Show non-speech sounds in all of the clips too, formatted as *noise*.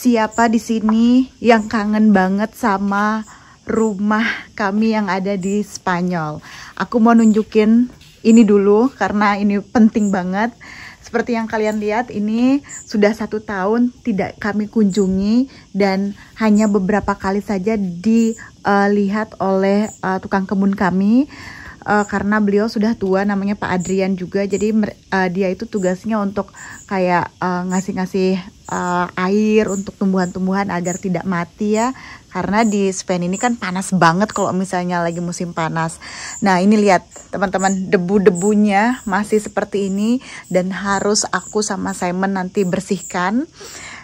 siapa di sini yang kangen banget sama rumah kami yang ada di Spanyol. Aku mau nunjukin ini dulu karena ini penting banget. Seperti yang kalian lihat ini sudah satu tahun tidak kami kunjungi dan hanya beberapa kali saja dilihat oleh uh, tukang kebun kami uh, karena beliau sudah tua namanya Pak Adrian juga jadi uh, dia itu tugasnya untuk kayak eh, ngasih-ngasih uh, uh, air untuk tumbuhan-tumbuhan agar tidak mati ya karena di Spain ini kan panas banget kalau misalnya lagi musim panas. Nah ini lihat teman-teman debu-debunya masih seperti ini dan harus aku sama Simon nanti bersihkan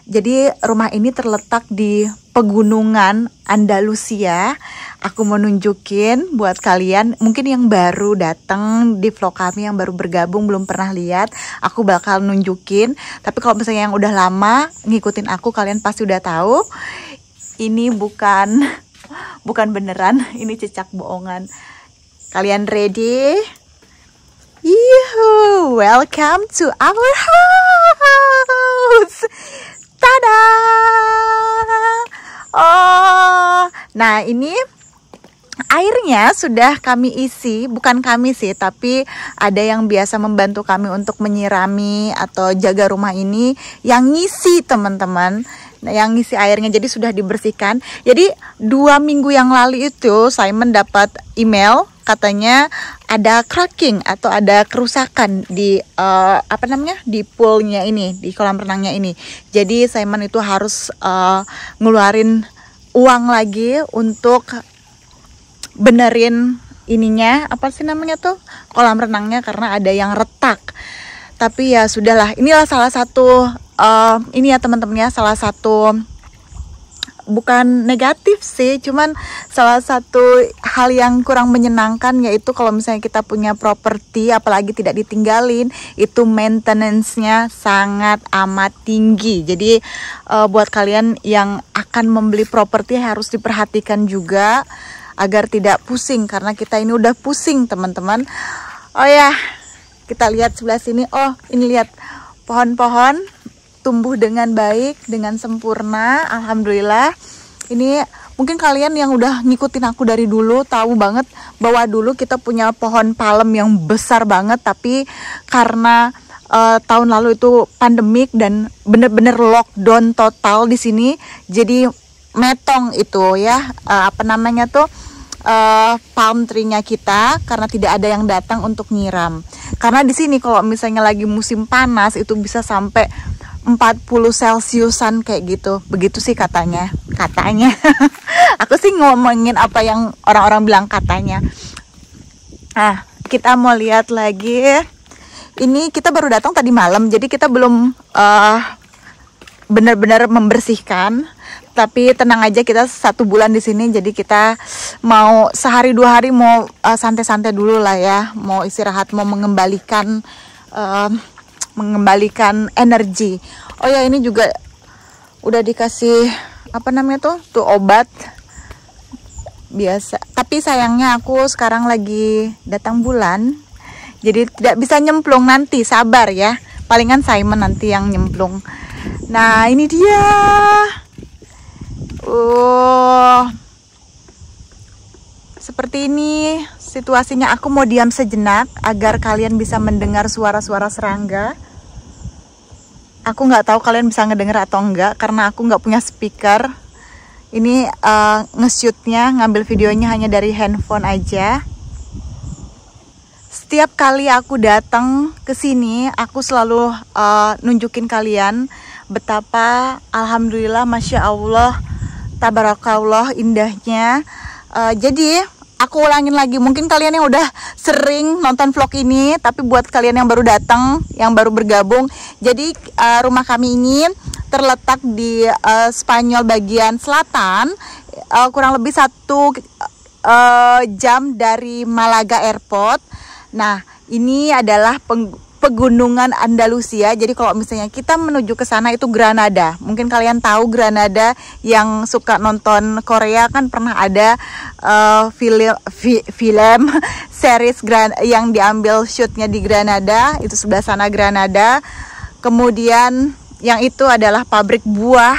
jadi rumah ini terletak di pegunungan Andalusia. Aku mau nunjukin buat kalian, mungkin yang baru datang di vlog kami yang baru bergabung belum pernah lihat, aku bakal nunjukin. Tapi kalau misalnya yang udah lama ngikutin aku, kalian pasti udah tahu. Ini bukan *laughs* bukan beneran, *laughs* ini cecak bohongan. Kalian ready? Yuhu, welcome to our house. Tada! Oh, nah ini airnya sudah kami isi, bukan kami sih, tapi ada yang biasa membantu kami untuk menyirami atau jaga rumah ini yang ngisi teman-teman nah, yang ngisi airnya jadi sudah dibersihkan jadi dua minggu yang lalu itu Simon dapat email katanya ada cracking atau ada kerusakan di uh, apa namanya di poolnya ini di kolam renangnya ini jadi Simon itu harus uh, ngeluarin uang lagi untuk benerin ininya apa sih namanya tuh kolam renangnya karena ada yang retak tapi ya sudahlah inilah salah satu uh, ini ya teman-temannya salah satu bukan negatif sih cuman salah satu hal yang kurang menyenangkan yaitu kalau misalnya kita punya properti apalagi tidak ditinggalin itu maintenance-nya sangat amat tinggi jadi e, buat kalian yang akan membeli properti harus diperhatikan juga agar tidak pusing karena kita ini udah pusing teman-teman oh ya kita lihat sebelah sini oh ini lihat pohon-pohon tumbuh dengan baik, dengan sempurna. Alhamdulillah. Ini mungkin kalian yang udah ngikutin aku dari dulu tahu banget bahwa dulu kita punya pohon palem yang besar banget tapi karena uh, tahun lalu itu pandemik dan bener-bener lockdown total di sini jadi metong itu ya uh, apa namanya tuh uh, palm tree-nya kita karena tidak ada yang datang untuk nyiram. Karena di sini kalau misalnya lagi musim panas itu bisa sampai 40 celciusan kayak gitu begitu sih katanya katanya *laughs* aku sih ngomongin apa yang orang-orang bilang katanya nah kita mau lihat lagi ini kita baru datang tadi malam jadi kita belum uh, benar-benar membersihkan tapi tenang aja kita satu bulan di sini jadi kita mau sehari dua hari mau eh, santai-santai uh, dulu lah ya mau istirahat mau mengembalikan uh, mengembalikan energi. Oh ya ini juga udah dikasih apa namanya tuh tuh obat biasa. Tapi sayangnya aku sekarang lagi datang bulan, jadi tidak bisa nyemplung nanti. Sabar ya, palingan Simon nanti yang nyemplung. Nah ini dia. Oh, seperti ini situasinya aku mau diam sejenak agar kalian bisa mendengar suara-suara serangga aku nggak tahu kalian bisa ngedenger atau enggak karena aku nggak punya speaker ini uh, nge-shootnya ngambil videonya hanya dari handphone aja setiap kali aku datang ke sini aku selalu uh, nunjukin kalian betapa alhamdulillah masya allah tabarakallah indahnya uh, jadi aku ulangin lagi mungkin kalian yang udah sering nonton vlog ini tapi buat kalian yang baru datang yang baru bergabung jadi uh, rumah kami ini terletak di uh, Spanyol bagian selatan uh, kurang lebih satu uh, jam dari Malaga Airport nah ini adalah pegunungan Andalusia. Jadi kalau misalnya kita menuju ke sana itu Granada. Mungkin kalian tahu Granada yang suka nonton Korea kan pernah ada uh, eh, film fi, film *laughs* series Gran yang diambil shootnya di Granada. Itu sebelah sana Granada. Kemudian yang itu adalah pabrik buah.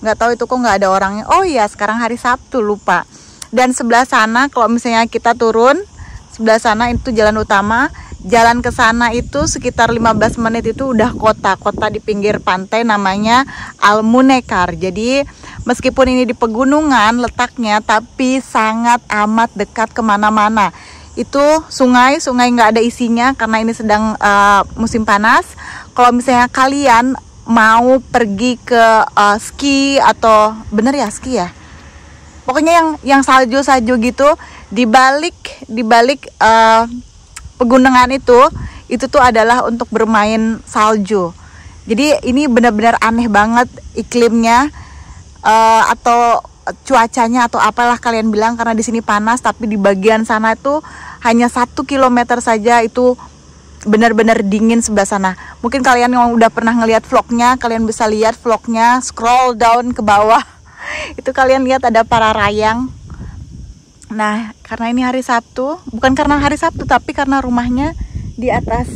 Nggak tahu itu kok nggak ada orangnya. Oh iya, sekarang hari Sabtu lupa. Dan sebelah sana kalau misalnya kita turun sebelah sana itu jalan utama jalan ke sana itu sekitar 15 menit itu udah kota kota di pinggir pantai namanya Almunekar jadi meskipun ini di pegunungan letaknya tapi sangat amat dekat kemana-mana itu sungai sungai nggak ada isinya karena ini sedang uh, musim panas kalau misalnya kalian mau pergi ke uh, ski atau bener ya ski ya pokoknya yang yang salju salju gitu dibalik dibalik. uh, pegunungan itu itu tuh adalah untuk bermain salju. Jadi ini benar-benar aneh banget iklimnya uh, atau cuacanya atau apalah kalian bilang karena di sini panas tapi di bagian sana itu hanya satu kilometer saja itu benar-benar dingin sebelah sana. Mungkin kalian yang udah pernah ngelihat vlognya, kalian bisa lihat vlognya, scroll down ke bawah. *laughs* Itu kalian lihat ada para rayang Nah, karena ini hari Sabtu, bukan karena hari Sabtu, tapi karena rumahnya di atas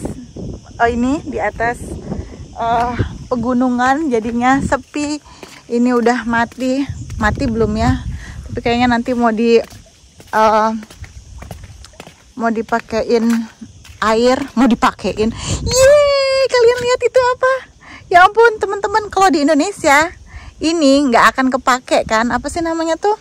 oh ini di atas uh, pegunungan, jadinya sepi. Ini udah mati, mati belum ya? Tapi kayaknya nanti mau di uh, mau dipakein air, mau dipakein. Yeay, kalian lihat itu apa? Ya ampun, teman-teman, kalau di Indonesia ini nggak akan kepake kan? Apa sih namanya tuh?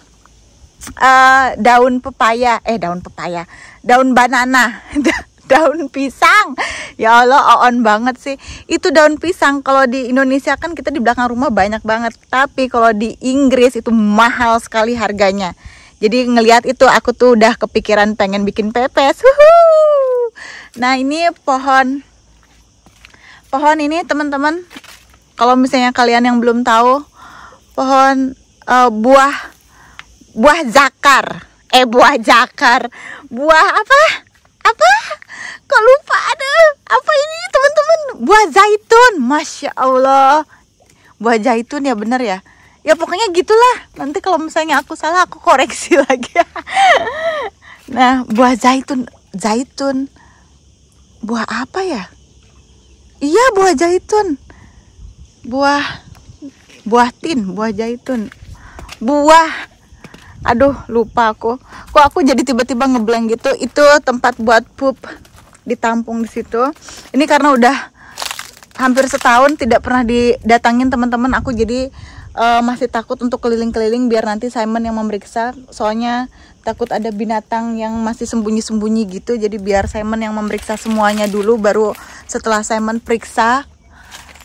uh, daun pepaya eh daun pepaya daun banana *laughs* daun pisang ya Allah on banget sih itu daun pisang kalau di Indonesia kan kita di belakang rumah banyak banget tapi kalau di Inggris itu mahal sekali harganya jadi ngelihat itu aku tuh udah kepikiran pengen bikin pepes Huhu. nah ini pohon pohon ini teman-teman kalau misalnya kalian yang belum tahu pohon uh, buah buah zakar eh buah zakar buah apa apa kok lupa ada apa ini teman-teman buah zaitun masya allah buah zaitun ya bener ya ya pokoknya gitulah nanti kalau misalnya aku salah aku koreksi *laughs* lagi ya nah buah zaitun zaitun buah apa ya iya buah zaitun buah buah tin buah zaitun buah aduh lupa aku kok aku jadi tiba-tiba ngeblank gitu itu tempat buat pup ditampung di situ ini karena udah hampir setahun tidak pernah didatangin teman-teman aku jadi uh, masih takut untuk keliling-keliling biar nanti Simon yang memeriksa soalnya takut ada binatang yang masih sembunyi-sembunyi gitu jadi biar Simon yang memeriksa semuanya dulu baru setelah Simon periksa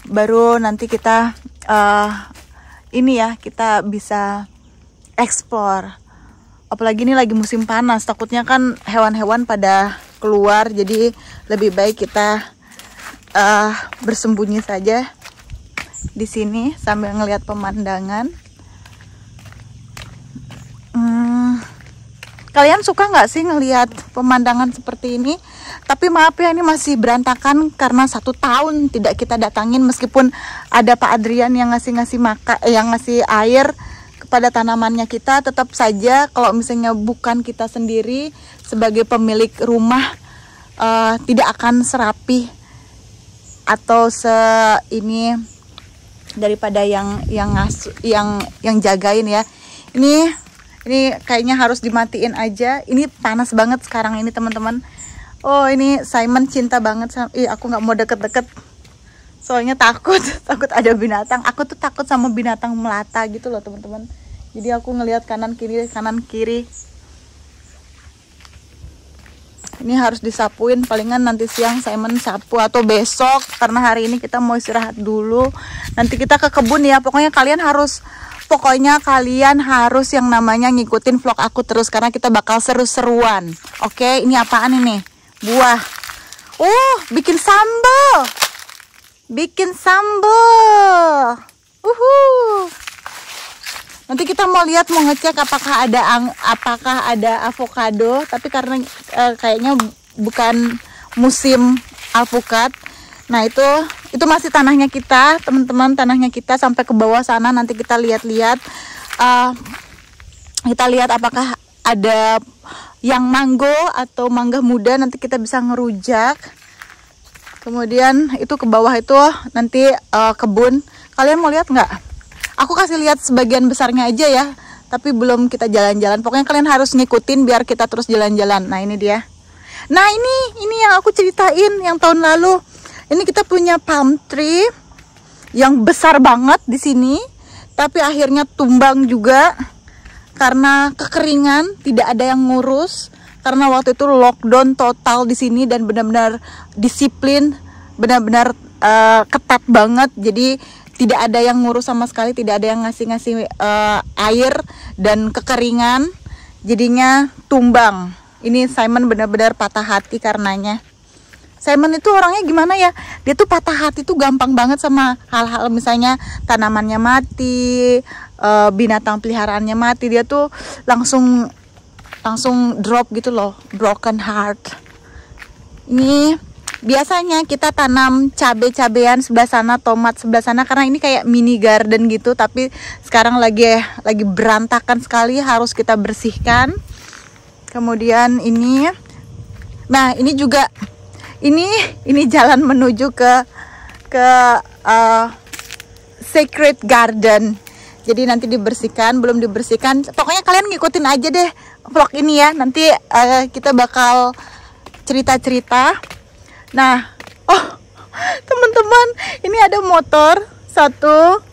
baru nanti kita uh, ini ya kita bisa explore apalagi ini lagi musim panas takutnya kan hewan-hewan pada keluar jadi lebih baik kita uh, bersembunyi saja di sini sambil ngelihat pemandangan hmm, kalian suka nggak sih ngelihat pemandangan seperti ini tapi maaf ya ini masih berantakan karena satu tahun tidak kita datangin meskipun ada Pak Adrian yang ngasih ngasih maka yang ngasih air pada tanamannya kita tetap saja kalau misalnya bukan kita sendiri sebagai pemilik rumah uh, tidak akan serapi atau se ini daripada yang yang ngas yang yang jagain ya ini ini kayaknya harus dimatiin aja ini panas banget sekarang ini teman-teman oh ini Simon cinta banget sama ih aku nggak mau deket-deket soalnya takut *laughs* takut ada binatang aku tuh takut sama binatang melata gitu loh teman-teman jadi aku ngelihat kanan kiri kanan kiri ini harus disapuin palingan nanti siang Simon sapu atau besok karena hari ini kita mau istirahat dulu nanti kita ke kebun ya pokoknya kalian harus pokoknya kalian harus yang namanya ngikutin vlog aku terus karena kita bakal seru-seruan oke ini apaan ini buah uh bikin sambal bikin sambal. Uhu. Nanti kita mau lihat mau ngecek apakah ada ang apakah ada avocado, tapi karena e, kayaknya bukan musim alpukat. Nah, itu itu masih tanahnya kita, teman-teman, tanahnya kita sampai ke bawah sana nanti kita lihat-lihat uh, kita lihat apakah ada yang manggo atau mangga muda nanti kita bisa ngerujak. Kemudian itu ke bawah itu nanti uh, kebun. Kalian mau lihat nggak? Aku kasih lihat sebagian besarnya aja ya. Tapi belum kita jalan-jalan. Pokoknya kalian harus ngikutin biar kita terus jalan-jalan. Nah ini dia. Nah ini ini yang aku ceritain yang tahun lalu. Ini kita punya palm tree yang besar banget di sini. Tapi akhirnya tumbang juga karena kekeringan, tidak ada yang ngurus karena waktu itu lockdown total di sini dan benar-benar disiplin benar-benar uh, ketat banget jadi tidak ada yang ngurus sama sekali tidak ada yang ngasih-ngasih uh, air dan kekeringan jadinya tumbang ini Simon benar-benar patah hati karenanya Simon itu orangnya gimana ya dia tuh patah hati tuh gampang banget sama hal-hal misalnya tanamannya mati eh, binatang peliharaannya mati dia tuh langsung langsung drop gitu loh broken heart ini biasanya kita tanam cabe-cabean sebelah sana tomat sebelah sana karena ini kayak mini garden gitu tapi sekarang lagi lagi berantakan sekali harus kita bersihkan kemudian ini nah ini juga ini ini jalan menuju ke ke uh, sacred garden jadi nanti dibersihkan, belum dibersihkan. Pokoknya kalian ngikutin aja deh vlog ini ya. Nanti uh, kita bakal cerita-cerita. Nah, *laughs* oh teman-teman, ini ada motor satu,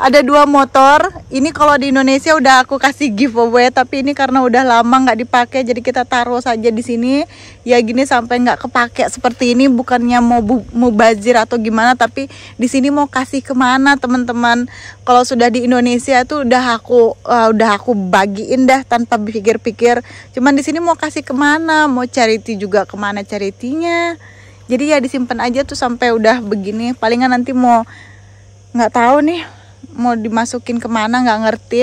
ada dua motor ini kalau di Indonesia udah aku kasih giveaway tapi ini karena udah lama nggak dipakai jadi kita taruh saja di sini ya gini sampai nggak kepake seperti ini bukannya mau bu mau bazir atau gimana tapi di sini mau kasih kemana teman-teman kalau sudah di Indonesia tuh udah aku uh, udah aku bagiin dah tanpa pikir-pikir cuman di sini mau kasih kemana mau charity juga kemana charity-nya jadi ya disimpan aja tuh sampai udah begini palingan nanti mau nggak tahu nih mau dimasukin kemana nggak ngerti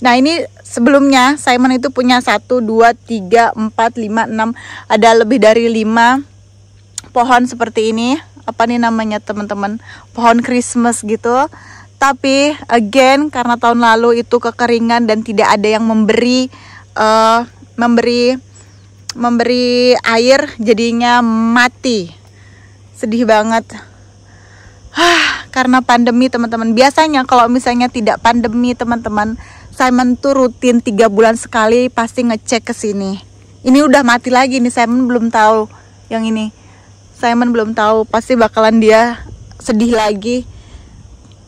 nah ini sebelumnya Simon itu punya 1, 2, 3, 4, 5, 6 ada lebih dari 5 pohon seperti ini apa nih namanya teman-teman pohon Christmas gitu tapi again karena tahun lalu itu kekeringan dan tidak ada yang memberi uh, memberi memberi air jadinya mati sedih banget karena pandemi teman-teman biasanya kalau misalnya tidak pandemi teman-teman Simon tuh rutin tiga bulan sekali pasti ngecek ke sini ini udah mati lagi nih Simon belum tahu yang ini Simon belum tahu pasti bakalan dia sedih lagi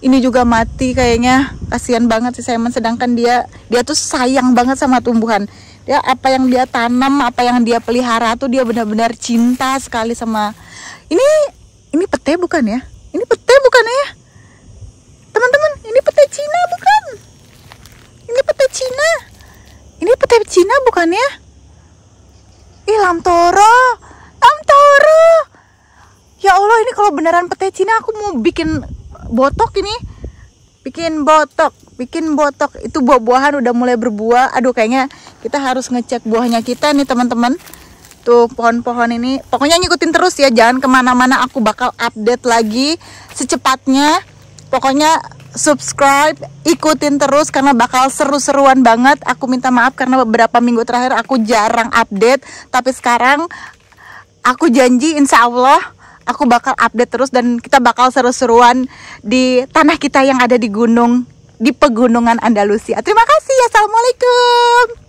ini juga mati kayaknya kasihan banget sih Simon sedangkan dia dia tuh sayang banget sama tumbuhan Dia apa yang dia tanam apa yang dia pelihara tuh dia benar-benar cinta sekali sama ini ini pete bukan ya ini pete bukan ya? Teman-teman, ini pete Cina bukan? Ini pete Cina. Ini pete Cina bukan ya? Ih, Lamtoro. Lamtoro. Ya Allah, ini kalau beneran pete Cina aku mau bikin botok ini. Bikin botok, bikin botok. Itu buah-buahan udah mulai berbuah. Aduh, kayaknya kita harus ngecek buahnya kita nih, teman-teman. Tuh gitu, pohon-pohon ini, pokoknya ngikutin terus ya, jangan kemana-mana. Aku bakal update lagi secepatnya. Pokoknya subscribe, ikutin terus karena bakal seru-seruan banget. Aku minta maaf karena beberapa minggu terakhir aku jarang update, tapi sekarang aku janji insya Allah aku bakal update terus dan kita bakal seru-seruan di tanah kita yang ada di gunung di pegunungan Andalusia. Terima kasih. Assalamualaikum.